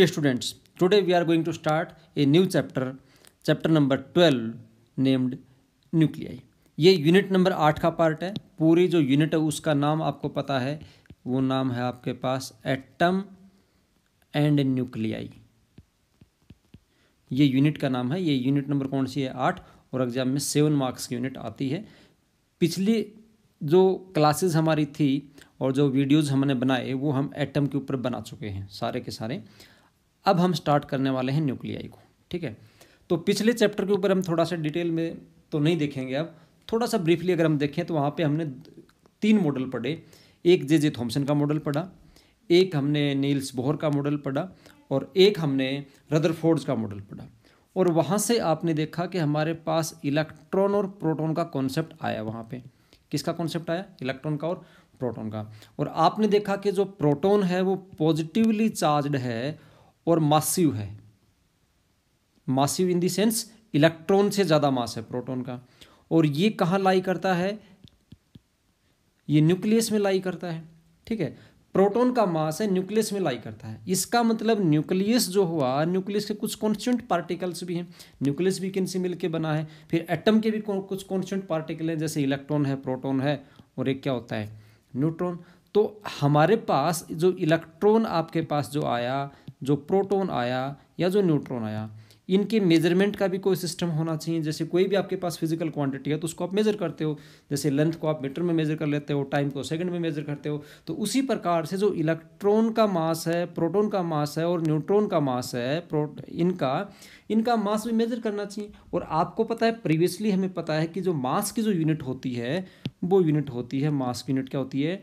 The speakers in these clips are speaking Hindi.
Day students today we are going to start a new chapter chapter number twelve named nuclei ये यूनिट नंबर आठ का पार्ट है पूरी जो यूनिट है उसका नाम आपको पता है वो नाम है आपके पास एटम एंड न्यूक्लियाई ये यूनिट का नाम है ये यूनिट नंबर कौन सी है आठ और एग्जाम में सेवन मार्क्स की यूनिट आती है पिछली जो क्लासेस हमारी थी और जो वीडियोस हमने बनाए वो हम एटम के ऊपर बना चुके हैं सारे के सारे अब हम स्टार्ट करने वाले हैं न्यूक्लियाई को ठीक है तो पिछले चैप्टर के ऊपर हम थोड़ा सा डिटेल में तो नहीं देखेंगे अब थोड़ा सा ब्रीफली अगर हम देखें तो वहाँ पे हमने तीन मॉडल पढ़े एक जे जे थॉम्सन का मॉडल पढ़ा एक हमने नील्स बोहर का मॉडल पढ़ा और एक हमने रदरफोर्ड्स का मॉडल पढ़ा और वहाँ से आपने देखा कि हमारे पास इलेक्ट्रॉन और प्रोटॉन का कॉन्सेप्ट आया वहाँ पे किसका कॉन्सेप्ट आया इलेक्ट्रॉन का और प्रोटॉन का और आपने देखा कि जो प्रोटॉन है वो पॉजिटिवली चार्ज्ड है और मासिव है मासिव इन देंस इलेक्ट्रॉन से ज़्यादा मास है प्रोटॉन का और ये कहाँ लाई करता है ये न्यूक्लियस में लाई करता है ठीक है प्रोटॉन का मास है न्यूक्लियस में लाई करता है इसका मतलब न्यूक्लियस जो हुआ न्यूक्लियस के कुछ कॉन्स्टेंट पार्टिकल्स भी हैं न्यूक्लियस भी किन से मिलकर बना है फिर एटम के भी कुछ कॉन्स्टेंट पार्टिकल हैं जैसे इलेक्ट्रॉन है प्रोटोन है और एक क्या होता है न्यूट्रॉन तो हमारे पास जो इलेक्ट्रॉन आपके पास जो आया जो प्रोटोन आया या जो न्यूट्रॉन आया इनके मेजरमेंट का भी कोई सिस्टम होना चाहिए जैसे कोई भी आपके पास फिजिकल क्वांटिटी है तो उसको आप मेजर करते हो जैसे लेंथ को आप मीटर में मेजर कर लेते हो टाइम को सेकंड में मेजर करते हो तो उसी प्रकार से जो इलेक्ट्रॉन का मास है प्रोटॉन का मास है और न्यूट्रॉन का मास है इनका इनका मास भी मेजर करना चाहिए और आपको पता है प्रीवियसली हमें पता है कि जो मास की जो यूनिट होती है वो यूनिट होती है मास की यूनिट क्या होती है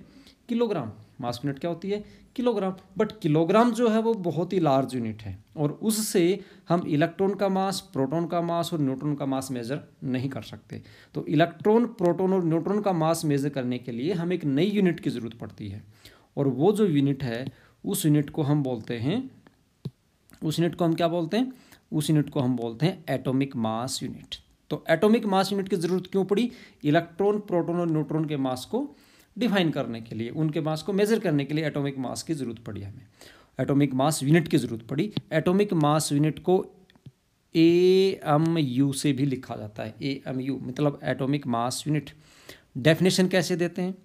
किलोग्राम मास यूनिट क्या होती है किलोग्राम बट किलोग्राम जो है वो बहुत ही लार्ज यूनिट है और उससे हम इलेक्ट्रॉन का मास प्रोटॉन का मास और न्यूट्रॉन का मास मेजर नहीं कर सकते तो इलेक्ट्रॉन प्रोटॉन और न्यूट्रॉन का मास मेजर करने के लिए हमें एक नई यूनिट की ज़रूरत पड़ती है और वो जो यूनिट है उस यूनिट को हम बोलते हैं उस यूनिट को हम क्या बोलते हैं उस यूनिट को हम बोलते हैं एटोमिक मास यूनिट तो एटॉमिक मास यूनिट की ज़रूरत क्यों पड़ी इलेक्ट्रॉन प्रोटॉन और न्यूट्रॉन के मास को डिफाइन करने के लिए उनके मास को मेज़र करने के लिए एटॉमिक मास की ज़रूरत पड़ी हमें एटॉमिक मास यूनिट की ज़रूरत पड़ी एटॉमिक मास यूनिट को ए एम यू से भी लिखा जाता है ए एम यू मतलब एटॉमिक मास यूनिट डेफिनेशन कैसे देते हैं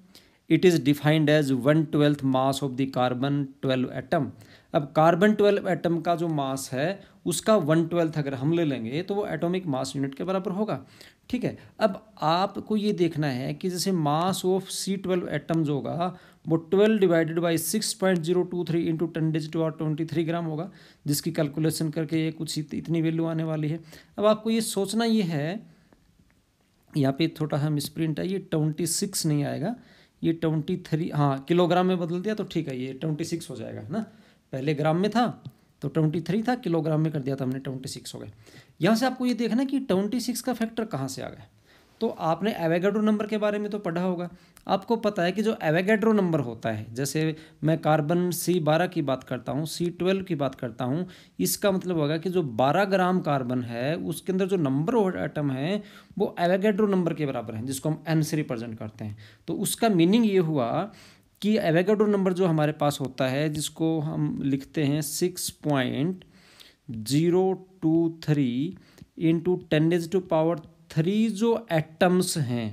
it is defined as one twelfth mass of the carbon twelve atom अब कार्बन ट्वेल्व एटम का जो मास है उसका वन ट्वेल्थ अगर हम ले लेंगे तो वो एटॉमिक मास यूनिट के बराबर होगा ठीक है अब आपको ये देखना है कि जैसे mass of C twelve atoms होगा वो twelve divided by six point zero two three into ten digit और ट्वेंटी थ्री ग्राम होगा जिसकी कैलकुलेशन करके ये कुछ इतनी वैल्यू आने वाली है अब आपको ये सोचना ये है यहाँ पे थोड़ा सा स्प्रिंट है ये ट्वेंटी सिक्स नहीं आएगा ये ट्वेंटी थ्री हाँ किलोग्राम में बदल दिया तो ठीक है ये ट्वेंटी सिक्स हो जाएगा है ना पहले ग्राम में था तो ट्वेंटी थ्री था किलोग्राम में कर दिया था हमने ट्वेंटी सिक्स हो गए यहाँ से आपको ये देखना कि ट्वेंटी सिक्स का फैक्टर कहाँ से आ गया तो आपने एवेगेड्रो नंबर के बारे में तो पढ़ा होगा आपको पता है कि जो एवेगेड्रो नंबर होता है जैसे मैं कार्बन सी बारह की बात करता हूँ सी ट्वेल्व की बात करता हूँ इसका मतलब होगा कि जो बारह ग्राम कार्बन है उसके अंदर जो नंबर ऑफ एटम है वो एवेगेड्रो नंबर के बराबर है जिसको हम एन से रिप्रेजेंट करते हैं तो उसका मीनिंग ये हुआ कि एवेगाडो नंबर जो हमारे पास होता है जिसको हम लिखते हैं six point zero two three into days to power three जो एटम्स हैं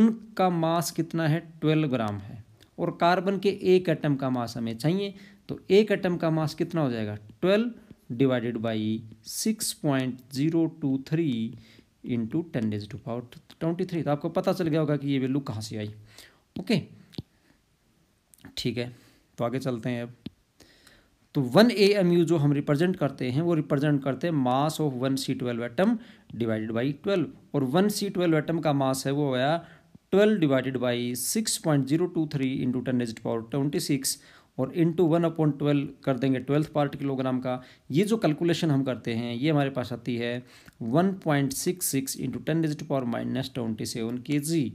उनका मास कितना है ट्वेल्व ग्राम है और कार्बन के एक एटम का मास हमें चाहिए तो एक एटम का मास कितना हो जाएगा twelve divided by six point zero two three into ten days to power twenty three तो आपको पता चल गया होगा कि ये वैल्यू कहाँ से आई ओके okay. ठीक है तो आगे चलते हैं अब तो वन ए एम यू जो हम रिप्रेजेंट करते हैं वो रिप्रेजेंट करते हैं mass of one C twelve atom divided by twelve और वन सी ट्वेल्व एटम का मास है वो आया twelve divided by six point zero two three into ten as power twenty six और इंटू वन अपॉन ट्वेल्व कर देंगे ट्वेल्थ पार्ट किलोग्राम का ये जो कैलकुलेशन हम करते हैं ये हमारे पास आती है one point six six into ten as power minus twenty seven K G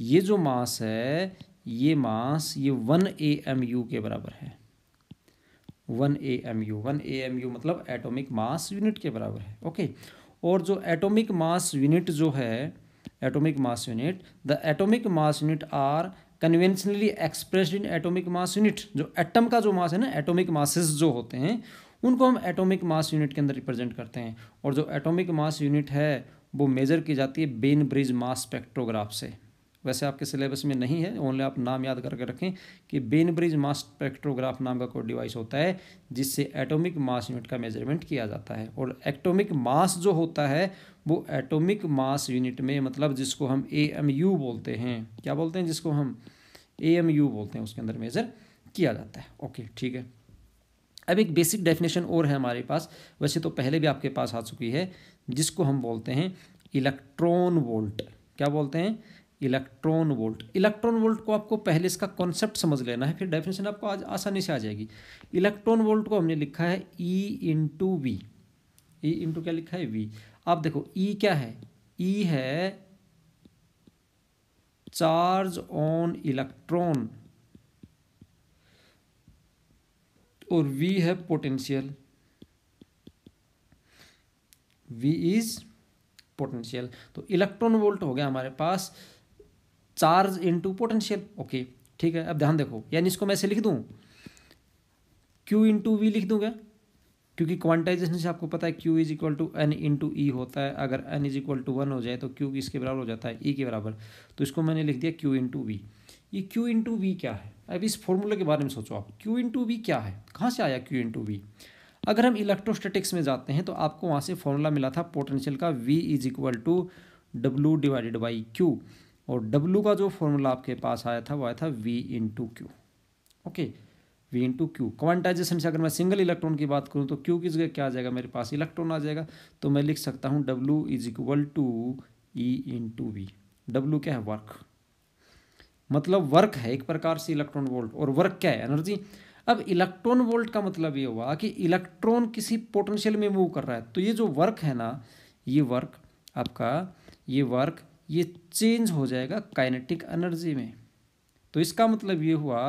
ये जो मास है ये मास ये वन ए एम यू के बराबर है one A M U one A M U मतलब एटॉमिक मास यूनिट के बराबर है ओके और जो एटॉमिक मास यूनिट जो है atomic mass unit the atomic mass unit are conventionally expressed in atomic mass unit जो एटम का जो मास है ना एटॉमिक मासेस जो होते हैं उनको हम एटॉमिक मास यूनिट के अंदर रिप्रेजेंट करते हैं और जो एटॉमिक मास यूनिट है वो मेजर की जाती है बेन ब्रिज मास स्पेक्ट्रोग्राफ से वैसे आपके सिलेबस में नहीं है ओनली आप नाम याद करके रखें कि बेनब्रिज मास स्पेक्ट्रोग्राफ नाम का कोई डिवाइस होता है जिससे एटॉमिक मास यूनिट का मेजरमेंट किया जाता है और एटॉमिक मास जो होता है वो एटॉमिक मास यूनिट में मतलब जिसको हम ए एम यू बोलते हैं क्या बोलते हैं जिसको हम ए एम यू बोलते हैं उसके अंदर मेज़र किया जाता है ओके ठीक है अब एक बेसिक डेफिनेशन और है हमारे पास वैसे तो पहले भी आपके पास आ चुकी है जिसको हम बोलते हैं इलेक्ट्रॉन वोल्ट क्या बोलते हैं इलेक्ट्रॉन वोल्ट इलेक्ट्रॉन वोल्ट को आपको पहले इसका कॉन्सेप्ट समझ लेना है फिर डेफिनेशन आपको आज आसानी से आ जाएगी इलेक्ट्रॉन वोल्ट को हमने लिखा है E into V E into क्या लिखा है वी आप देखो ई e क्या है ई e है चार्ज ऑन इलेक्ट्रॉन और वी है पोटेंशियल वी इज पोटेंशियल तो इलेक्ट्रॉन वोल्ट हो गया हमारे पास चार्ज इंटू पोटेंशियल ओके ठीक है अब ध्यान देखो यानी इसको मैं ऐसे लिख दूँ क्यू इंटू वी लिख दूँगा क्योंकि क्वांटाइजेशन से आपको पता है Q is equal to N into E होता है अगर N is equal to one हो जाए तो क्यू इसके बराबर हो जाता है ई e के बराबर तो इसको मैंने लिख दिया क्यू इंटू वी ये क्यू इंटू वी क्या है अब इस फॉर्मूले के बारे में सोचो आप क्यू इंटू वी क्या है कहाँ से आया क्यू इंटू वी अगर हम इलेक्ट्रोस्टेटिक्स में जाते हैं तो आपको वहाँ से फॉर्मूला मिला था पोटेंशियल का V is equal to W divided by Q और W का जो फॉर्मूला आपके पास आया था वो आया था V to Q okay V into Q quantization से अगर मैं सिंगल इलेक्ट्रॉन की बात करूँ तो क्यू की जगह क्या आ जाएगा मेरे पास इलेक्ट्रॉन आ जाएगा तो मैं लिख सकता हूँ W is equal to e to V W क्या है वर्क मतलब वर्क है एक प्रकार से इलेक्ट्रॉन वोल्ट और वर्क क्या है एनर्जी अब इलेक्ट्रॉन वोल्ट का मतलब ये हुआ कि इलेक्ट्रॉन किसी पोटेंशियल में मूव कर रहा है तो ये जो वर्क है ना ये वर्क आपका ये वर्क ये चेंज हो जाएगा काइनेटिक एनर्जी में तो इसका मतलब ये हुआ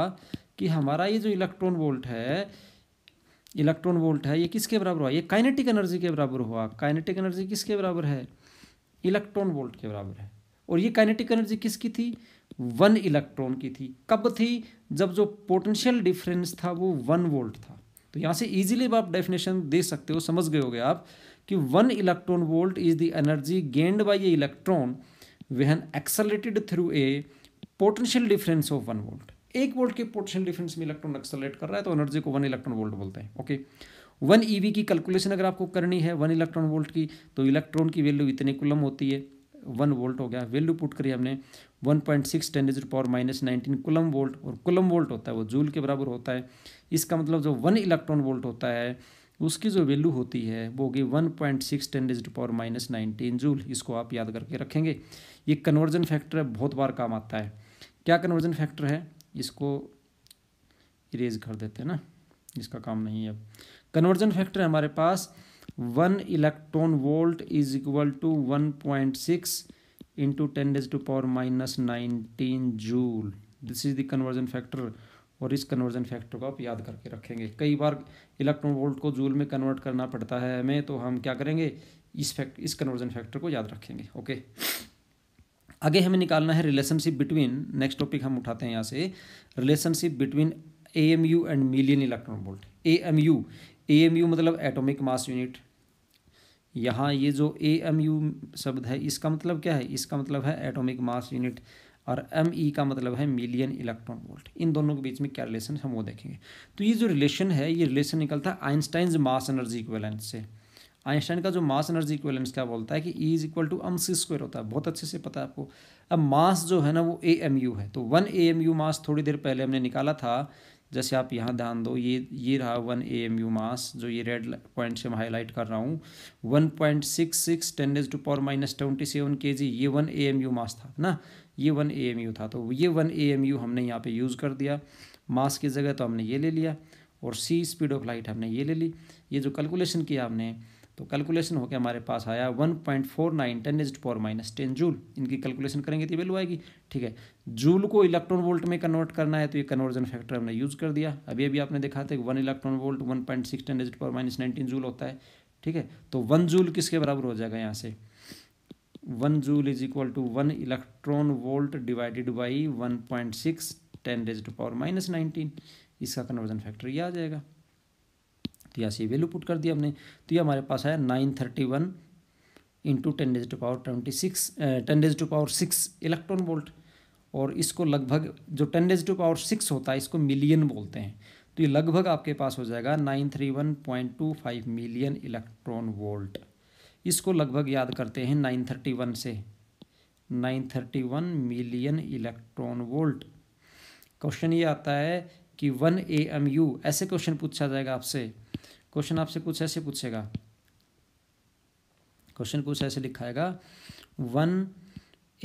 कि हमारा ये जो इलेक्ट्रॉन वोल्ट है इलेक्ट्रॉन वोल्ट है ये किसके बराबर हुआ ये काइनेटिक एनर्जी के बराबर हुआ काइनेटिक एनर्जी किसके बराबर है इलेक्ट्रॉन वोल्ट के बराबर है और ये काइनेटिक एनर्जी किसकी थी वन इलेक्ट्रॉन की थी कब थी जब जो पोटेंशियल डिफरेंस था वो वन वोल्ट था तो यहाँ से इजीली आप डेफिनेशन दे सकते हो समझ गए होगे आप कि one electron volt is the energy gained by a electron when accelerated through a potential difference of one volt एक वोल्ट के पोटेंशियल डिफरेंस में इलेक्ट्रॉन एक्सलेट कर रहा है तो एनर्जी को वन इलेक्ट्रॉन वोल्ट बोलते हैं ओके वन ईवी की कैलकुलेशन अगर आपको करनी है वन इलेक्ट्रॉन वोल्ट की तो इलेक्ट्रॉन की वैल्यू इतने कुलम होती है वन वोल्ट हो गया वैल्यू पुट करी हमने one point six ten is power minus nineteen coulomb volt और कुलम वोल्ट होता है वो जूल के बराबर होता है इसका मतलब जो वन इलेक्ट्रॉन वोल्ट होता है उसकी जो वैल्यू होती है वो होगी one point six ten digit power minus nineteen joule इसको आप याद करके रखेंगे ये कन्वर्जन फैक्टर बहुत बार काम आता है क्या कन्वर्जन फैक्टर है इसको इरेज कर देते हैं ना इसका काम नहीं है अब कन्वर्जन फैक्टर हमारे पास one electron volt is equal to one point six into ten days to power minus nineteen joule this is the conversion factor और इस कन्वर्जन फैक्टर को आप याद करके रखेंगे कई बार इलेक्ट्रॉन वोल्ट को जूल में कन्वर्ट करना पड़ता है हमें तो हम क्या करेंगे इस फैक्ट इस कन्वर्जन फैक्टर को याद रखेंगे ओके आगे हमें निकालना है रिलेशनशिप बिटवीन नेक्स्ट टॉपिक हम उठाते हैं यहाँ से relationship between A M U and million electron volt A M U A M U मतलब एटोमिक मास यूनिट यहाँ ये जो ए एम यू शब्द है इसका मतलब क्या है इसका मतलब है एटोमिक मास यूनिट और एम ई e का मतलब है मिलियन इलेक्ट्रॉन वोल्ट इन दोनों के बीच में क्या रिलेशन हम वो देखेंगे तो ये जो रिलेशन है ये रिलेशन निकलता है आइंस्टाइन मास एनर्जी इक्वेलेंस से आइंस्टाइन का जो मास एनर्जी इक्वेलेंस क्या बोलता है कि E is equal to M C square होता है बहुत अच्छे से पता है आपको अब मास जो है ना वो ए एम यू है तो one A M U mass थोड़ी देर पहले हमने निकाला था जैसे आप यहाँ ध्यान दो ये ये रहा one A M U mass जो ये रेड पॉइंट से मैं हाईलाइट कर रहा हूँ one point six six ten days to power minus twenty seven K G ये one A M U mass था ना ये वन ए एम यू था तो ये वन ए एम यू हमने यहाँ पे यूज़ कर दिया मास की जगह तो हमने ये ले लिया और सी स्पीड ऑफ लाइट हमने ये ले ली ये जो कैलकुलेशन किया हमने तो कैलकुलेशन होकर हमारे पास आया one point four nine ten is power minus ten joule इनकी कैलकुलेशन करेंगे तो वैल्यू आएगी ठीक है जूल को इलेक्ट्रॉन वोल्ट में कन्वर्ट करना है तो ये कन्वर्जन फैक्टर हमने यूज़ कर दिया अभी अभी आपने देखा था कि one electron volt one point six ten is power minus nineteen joule होता है ठीक है तो वन जूल किसके बराबर हो जाएगा यहाँ से one joule is equal to one electron volt divided by one point six ten raise to power minus nineteen इसका कन्वर्जन फैक्टर ये आ जाएगा तो यहाँ से वैल्यू पुट कर दिया हमने तो ये हमारे पास है nine thirty one into ten days to power twenty six ten days to power six electron volt और इसको लगभग जो ten days to power six होता है इसको मिलियन बोलते हैं तो ये लगभग आपके पास हो जाएगा nine three one point two five million electron volt इसको लगभग याद करते हैं नाइन थर्टी वन से nine thirty one million electron volt question ये आता है कि वन ए एम यू ऐसे क्वेश्चन पूछा जाएगा आपसे क्वेश्चन आपसे कुछ ऐसे पूछेगा क्वेश्चन कुछ ऐसे लिखाएगा one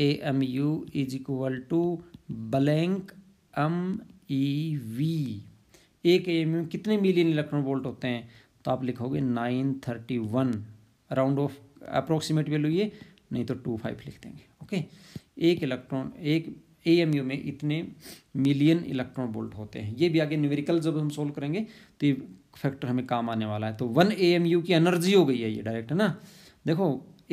A M U is equal to blank M E V एक ए एम यू कितने मिलियन इलेक्ट्रॉन वोल्ट होते हैं तो आप लिखोगे nine thirty one round off approximate value ये नहीं तो टू फाइव लिख देंगे ओके एक इलेक्ट्रॉन एक ए एम यू में इतने मिलियन इलेक्ट्रॉन बोल्ट होते हैं ये भी आगे न्यूमेरिकल जब हम सोल्व करेंगे तो ये फैक्टर हमें काम आने वाला है तो वन ए एम यू की एनर्जी हो गई है ये डायरेक्ट है ना देखो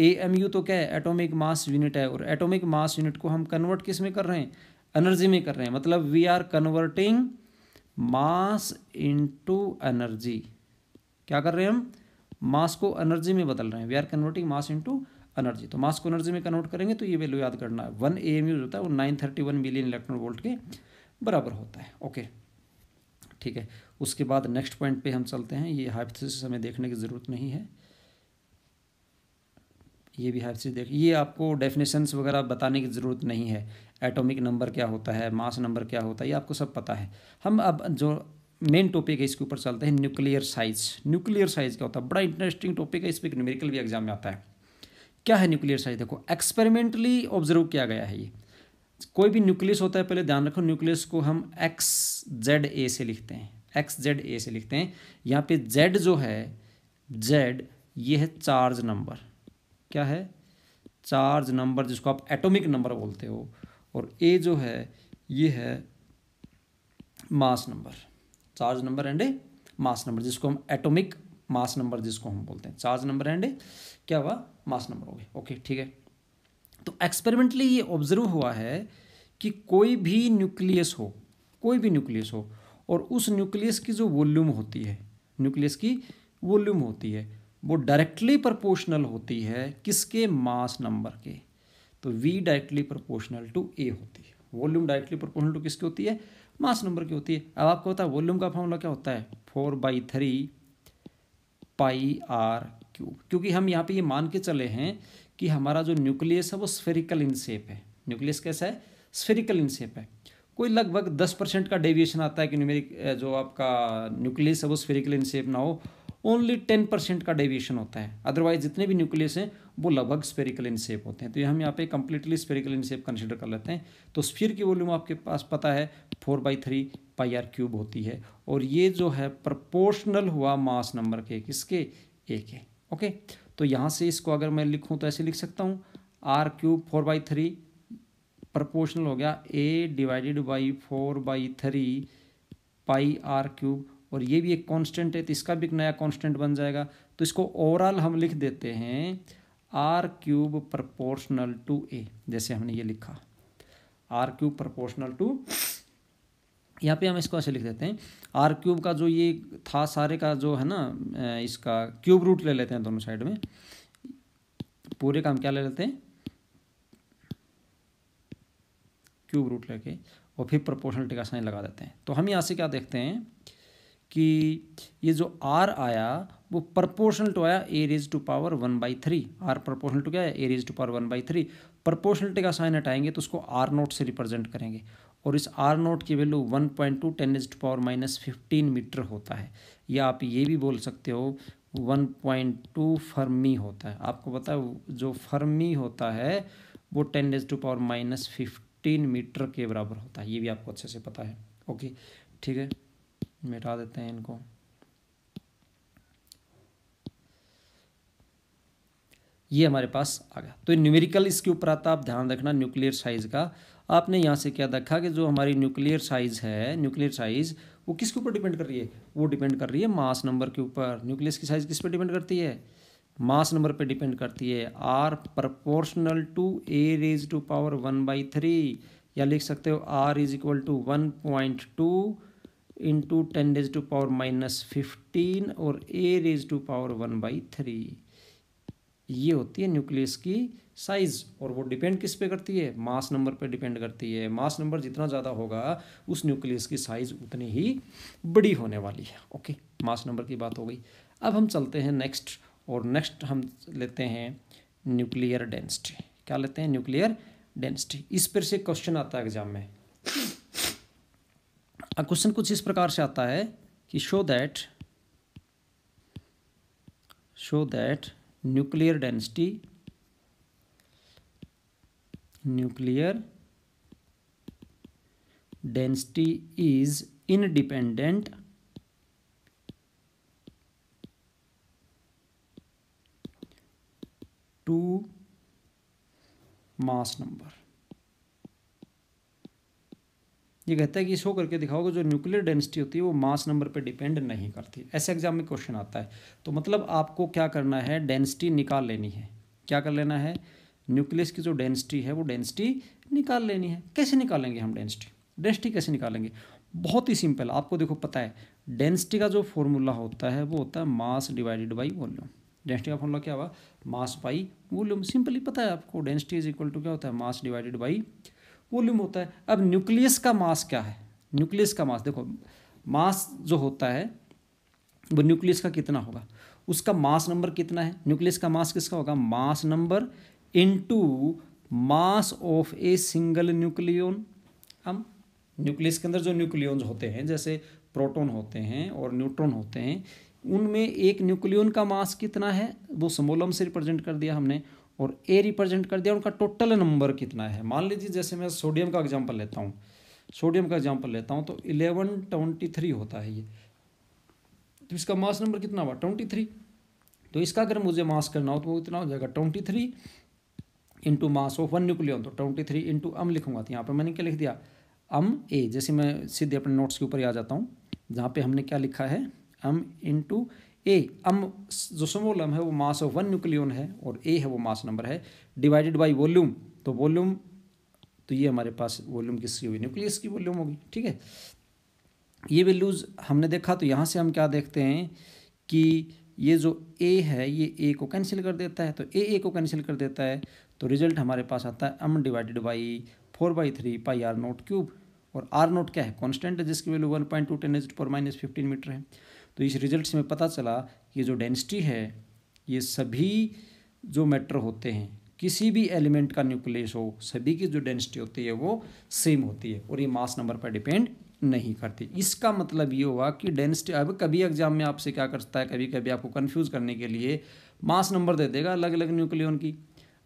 ए एम यू तो क्या है एटोमिक मास यूनिट है और एटोमिक मास यूनिट को हम कन्वर्ट किस में कर रहे हैं एनर्जी में कर रहे हैं मतलब we are converting mass into energy क्या कर रहे हैं हम मास को एनर्जी में बदल रहे हैं we are converting mass into energy तो मास को एनर्जी में कन्वर्ट करेंगे तो ये वैल्यू याद करना है वन ए एम होता है वो nine thirty one million electron volt के बराबर होता है ओके ठीक है उसके बाद नेक्स्ट पॉइंट पे हम चलते हैं ये हाइपोथेसिस हमें देखने की ज़रूरत नहीं है ये भी हाइपोथेसिस देख ये आपको डेफिनेशंस वगैरह बताने की ज़रूरत नहीं है एटॉमिक नंबर क्या होता है मास नंबर क्या होता है ये आपको सब पता है हम अब जो मेन टॉपिक है इसके ऊपर चलते हैं न्यूक्लियर साइज न्यूक्लियर साइज क्या होता है बड़ा इंटरेस्टिंग टॉपिक है इस पर न्यूमेरिकल भी एग्जाम में आता है क्या है न्यूक्लियर साइज देखो एक्सपेरिमेंटली ऑब्जर्व किया गया है ये कोई भी न्यूक्लियस होता है पहले ध्यान रखो न्यूक्लियस को हम एक्स जेड ए से लिखते हैं एक्स जेड ए से लिखते हैं यहाँ पे जेड जो है जेड ये है चार्ज नंबर क्या है चार्ज नंबर जिसको आप एटॉमिक नंबर बोलते हो और ए जो है ये है mass number charge number and mass number जिसको हम एटोमिक मास नंबर जिसको हम बोलते हैं चार्ज नंबर एंड क्या हुआ मास नंबर हो गए ओके ठीक है तो एक्सपेरिमेंटली ये ऑब्जर्व हुआ है कि कोई भी न्यूक्लियस हो कोई भी न्यूक्लियस हो और उस न्यूक्लियस की जो वॉल्यूम होती है न्यूक्लियस की वॉल्यूम होती है वो डायरेक्टली प्रोपोर्शनल होती है किसके मास नंबर के तो V directly proportional to A होती है वॉल्यूम डायरेक्टली प्रोपोर्शनल टू किसकी होती है मास नंबर की होती है अब आपको होता है वॉल्यूम का फॉर्मूला क्या होता है four by three pi R cube क्योंकि हम यहाँ पे ये मान के चले हैं कि हमारा जो न्यूक्लियस है वो स्फेरिकल इन शेप है न्यूक्लियस कैसा है स्फेरिकल इन शेप है कोई लगभग दस परसेंट का डेविएशन आता है कि न्यूमेरिक जो आपका न्यूक्लियस है वो स्फेरिकल इन शेप ना हो ओनली टेन परसेंट का डेविएशन होता है अदरवाइज जितने भी न्यूक्लियस हैं वो लगभग स्पेरिकल इन शेप होते हैं तो हम यहाँ पे completely spherical in shape consider कर लेते हैं तो स्फीयर की वॉल्यूम आपके पास पता है four by three pi R cube होती है और ये जो है प्रपोर्शनल हुआ मास नंबर के किसके ए के ओके तो यहाँ से इसको अगर मैं लिखूँ तो ऐसे लिख सकता हूँ R cube four by three proportional हो गया A divided by four by three pi R cube और ये भी एक कांस्टेंट है तो इसका भी एक नया कांस्टेंट बन जाएगा तो इसको ओवरऑल हम लिख देते हैं R cube proportional to A जैसे हमने ये लिखा आर क्यूब प्रपोर्शनल टू यहाँ पे हम इसको ऐसे लिख देते हैं आर क्यूब का जो ये था सारे का जो है ना इसका क्यूब रूट ले लेते हैं दोनों साइड में पूरे का हम क्या ले लेते हैं क्यूब रूट लेके और फिर प्रोपोर्शनलिटी का साइन लगा देते हैं तो हम यहाँ से क्या देखते हैं कि ये जो आर आया वो प्रपोर्शनल टू आया A raise to power one by three R proportional to क्या है A raise to power one by three proportionality का साइन हटाएंगे तो उसको आर नोट से रिप्रेजेंट करेंगे और इस आर नोट की value one point two ten is to power minus fifteen metre होता है या आप ये भी बोल सकते हो वन पॉइंट टू फर्मी होता है आपको पता है जो फर्मी होता है वो ten is to power minus fifteen metre के बराबर होता है ये भी आपको अच्छे से पता है ओके ठीक है मिटा देते हैं इनको ये हमारे पास आ गया तो न्यूमेरिकल इसके ऊपर आता आप ध्यान रखना न्यूक्लियर साइज़ का आपने यहाँ से क्या देखा कि जो हमारी न्यूक्लियर साइज़ है न्यूक्लियर साइज़ वो किसके ऊपर डिपेंड कर रही है वो डिपेंड कर रही है मास नंबर के ऊपर न्यूक्लियस की साइज़ किस पर डिपेंड करती है मास नंबर पे डिपेंड करती है R proportional to A raise to power one by three या लिख सकते हो R is equal to one point two into ten raise to power minus fifteen और A raise to power one by three ये होती है न्यूक्लियस की साइज़ और वो डिपेंड किस पे करती है मास नंबर पे डिपेंड करती है मास नंबर जितना ज़्यादा होगा उस न्यूक्लियस की साइज़ उतनी ही बड़ी होने वाली है ओके मास नंबर की बात हो गई अब हम चलते हैं नेक्स्ट और नेक्स्ट हम लेते हैं न्यूक्लियर डेंसिटी क्या लेते हैं न्यूक्लियर डेंसिटी इस पर से क्वेश्चन आता है एग्जाम में क्वेश्चन कुछ इस प्रकार से आता है कि show that show that nuclear density nuclear density is independent to mass number ये कहता है कि शो करके कि जो न्यूक्लियर डेंसिटी होती है वो मास नंबर पे डिपेंड नहीं करती ऐसे एग्जाम में क्वेश्चन आता है तो मतलब आपको क्या करना है डेंसिटी निकाल लेनी है क्या कर लेना है न्यूक्लियस की जो डेंसिटी है वो डेंसिटी निकाल लेनी है कैसे निकालेंगे हम डेंसिटी डेंसिटी कैसे निकालेंगे बहुत ही सिंपल आपको देखो पता है डेंसिटी का जो फॉर्मूला होता है वो होता है mass divided by volume density का फॉर्मूला क्या हुआ मास बाई वॉल्यूम सिंपली पता है आपको डेंसिटी इज इक्वल टू क्या होता है मास डिवाइडेड बाई वॉल्यूम होता है अब न्यूक्लियस का मास क्या है न्यूक्लियस का मास देखो मास जो होता है वो न्यूक्लियस का कितना होगा उसका मास नंबर कितना है न्यूक्लियस का मास किसका होगा mass number into mass of a single nucleon हम न्यूक्लियस के अंदर जो न्यूक्लियन होते हैं जैसे प्रोटॉन होते हैं और न्यूट्रॉन होते हैं उनमें एक न्यूक्लियन का मास कितना है वो समोलम से रिप्रेजेंट कर दिया हमने और ए रिप्रेजेंट कर दिया उनका टोटल नंबर कितना है मान लीजिए जैसे मैं सोडियम का एग्जाम्पल लेता हूँ सोडियम का एग्जाम्पल लेता हूँ तो इलेवन ट्वेंटी थ्री होता है ये तो इसका मास नंबर कितना हुआ ट्वेंटी थ्री तो इसका अगर मुझे मास करना हो तो वो इतना हो जाएगा twenty three into mass of one nucleon तो ट्वेंटी थ्री इंटू अम लिखूंगा तो यहाँ पर मैंने क्या लिख दिया अम ए जैसे मैं सीधे अपने नोट्स के ऊपर आ जाता हूँ जहाँ पर हमने क्या लिखा है एम इंटू ए अम जो समूल अम है वो मास ऑफ वन न्यूक्लियन है और ए है वो मास नंबर है डिवाइडेड बाई वॉल्यूम तो वॉल्यूम तो ये हमारे पास वॉल्यूम किसकी हुई न्यूक्लियस की वॉल्यूम होगी ठीक है ये वैल्यूज़ हमने देखा तो यहाँ से हम क्या देखते हैं कि ये जो ए है ये ए को कैंसिल कर देता है तो ए ए को कैंसिल कर देता है तो रिजल्ट हमारे पास आता है um divided by four by three pi R naught cube और आर नोट क्या है कॉन्स्टेंट है जिसकी value one point two ten raise power minus fifteen metre है तो इस रिजल्ट से हमें पता चला कि जो डेंसिटी है ये सभी जो मैटर होते हैं किसी भी एलिमेंट का न्यूक्लियस हो सभी की जो डेंसिटी होती है वो सेम होती है और ये मास नंबर पर डिपेंड नहीं करती इसका मतलब ये हुआ कि डेंसिटी अब कभी एग्जाम में आपसे क्या करता है कभी कभी आपको कन्फ्यूज़ करने के लिए मास नंबर दे देगा अलग अलग न्यूक्लियन की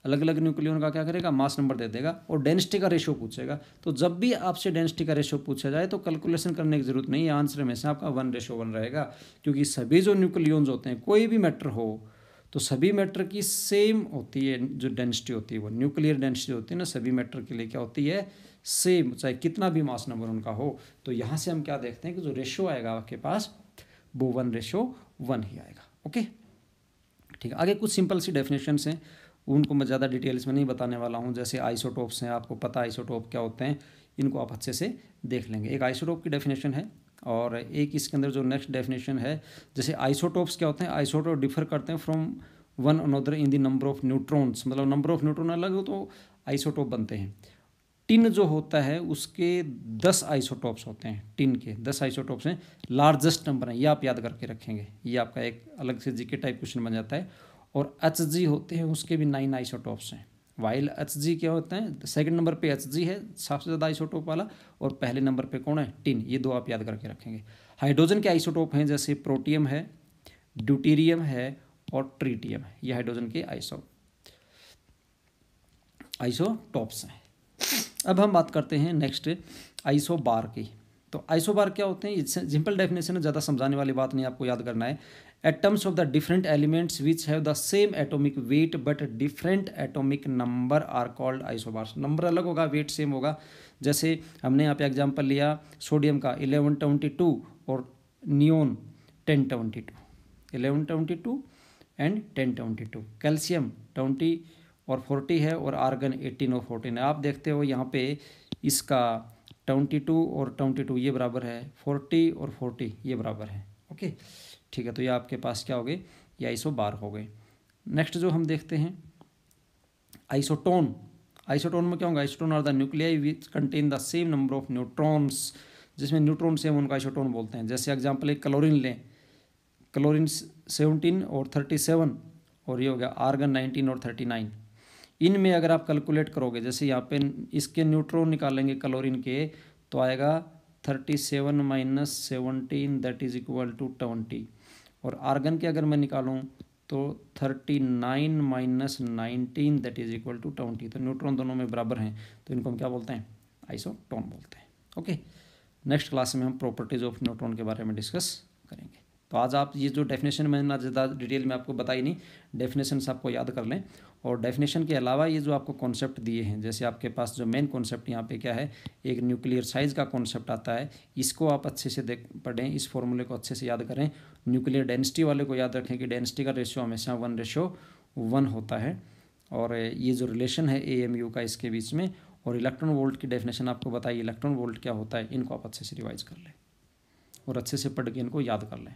अलग अलग न्यूक्लियन का क्या करेगा मास नंबर दे देगा और डेंसिटी का रेशियो पूछेगा तो जब भी आपसे डेंसिटी का रेशियो पूछा जाए तो कैलकुलेशन करने की जरूरत नहीं है आंसर में से आपका वन रेशो वन रहेगा क्योंकि सभी जो न्यूक्लियन्स होते हैं कोई भी मैटर हो तो सभी मैटर की सेम होती है जो डेंसिटी होती है वो न्यूक्लियर डेंसिटी होती है ना सभी मैटर के लिए क्या होती है सेम चाहे कितना भी मास नंबर उनका हो तो यहाँ से हम क्या देखते हैं कि जो रेशो आएगा आपके पास वो वन रेशो वन ही आएगा ओके ठीक है आगे कुछ सिंपल सी डेफिनेशन हैं उनको मैं ज़्यादा डिटेल्स में नहीं बताने वाला हूँ जैसे आइसोटोप्स हैं आपको पता आइसोटोप क्या होते हैं इनको आप अच्छे से देख लेंगे एक आइसोटोप की डेफिनेशन है और एक इसके अंदर जो नेक्स्ट डेफिनेशन है जैसे आइसोटोप्स क्या होते हैं आइसोटोप डिफर करते हैं from one another in the number of neutrons मतलब नंबर ऑफ न्यूट्रॉन अलग हो तो आइसोटोप बनते हैं टिन जो होता है उसके दस आइसोटॉप्स होते हैं टिन के दस आइसोटॉप्स हैं लार्जेस्ट नंबर हैं ये आप याद करके रखेंगे ये आपका एक अलग से जीके टाइप क्वेश्चन बन जाता है और एच जी होते हैं उसके भी नाइन आइसोटॉप्स हैं वाइल एच जी क्या होते हैं सेकंड नंबर पे एच जी है सबसे ज़्यादा आइसोटॉप वाला और पहले नंबर पे कौन है टिन ये दो आप याद करके रखेंगे हाइड्रोजन के आइसोटॉप हैं जैसे प्रोटियम है ड्यूटीरियम है और ट्रीटियम है ये हाइड्रोजन के आइसो आइसोटॉप्स हैं अब हम बात करते हैं नेक्स्ट बार की तो आइसोबार क्या होते हैं सिंपल डेफिनेशन है ज़्यादा समझाने वाली बात नहीं आपको याद करना है atoms of the different elements which have the same atomic weight but different atomic number are called isobars number अलग होगा वेट सेम होगा जैसे हमने यहाँ पे एग्जाम्पल लिया सोडियम का इलेवन ट्वेंटी टू और neon ten twenty two eleven twenty two and ten twenty two calcium twenty और फोर्टी है और आर्गन एटीन और फोर्टीन है आप देखते हो यहाँ पे इसका ट्वेंटी टू और ट्वेंटी टू ये बराबर है फोर्टी और फोर्टी ये बराबर है ओके ठीक है तो ये आपके पास क्या हो गए ये आइसो बार हो गए नेक्स्ट जो हम देखते हैं आइसोटोन आइसोटोन में क्या होगा isotone are the nuclei which contain the same number of neutrons जिसमें न्यूट्रॉन सेम उनका आइसोटोन बोलते हैं जैसे एग्जाम्पल एक क्लोरिन लें क्लोरिन सेवनटीन और थर्टी सेवन और ये हो गया आर्गन नाइनटीन और थर्टी नाइन इनमें अगर आप कैलकुलेट करोगे जैसे यहाँ पे इसके न्यूट्रॉन निकालेंगे क्लोरीन के तो आएगा thirty seven minus seventeen that is equal to twenty और आर्गन के अगर मैं निकालूँ तो thirty nine minus nineteen that is equal to twenty तो न्यूट्रॉन दोनों में बराबर हैं तो इनको हम क्या बोलते हैं आइसोटोन बोलते हैं ओके नेक्स्ट क्लास में हम प्रॉपर्टीज़ ऑफ न्यूट्रॉन के बारे में डिस्कस करेंगे तो आज आप ये जो डेफिनेशन मैंने ना ज़्यादा डिटेल में आपको बताई नहीं डेफिनेशन आपको याद कर लें और डेफिनेशन के अलावा ये जो आपको कॉन्सेप्ट दिए हैं जैसे आपके पास जो मेन कॉन्सेप्ट यहाँ पे क्या है एक न्यूक्लियर साइज का कॉन्सेप्ट आता है इसको आप अच्छे से देख पढ़ें इस फॉर्मूले को अच्छे से याद करें न्यूक्लियर डेंसिटी वाले को याद रखें कि डेंसिटी का रेशियो हमेशा वन रेशियो वन होता है और ये जो रिलेशन है ए एम यू का इसके बीच में और इलेक्ट्रॉन वोल्ट की डेफिनेशन आपको बताइए इलेक्ट्रॉन वोल्ट क्या होता है इनको आप अच्छे से रिवाइज कर लें और अच्छे से पढ़ के इनको याद कर लें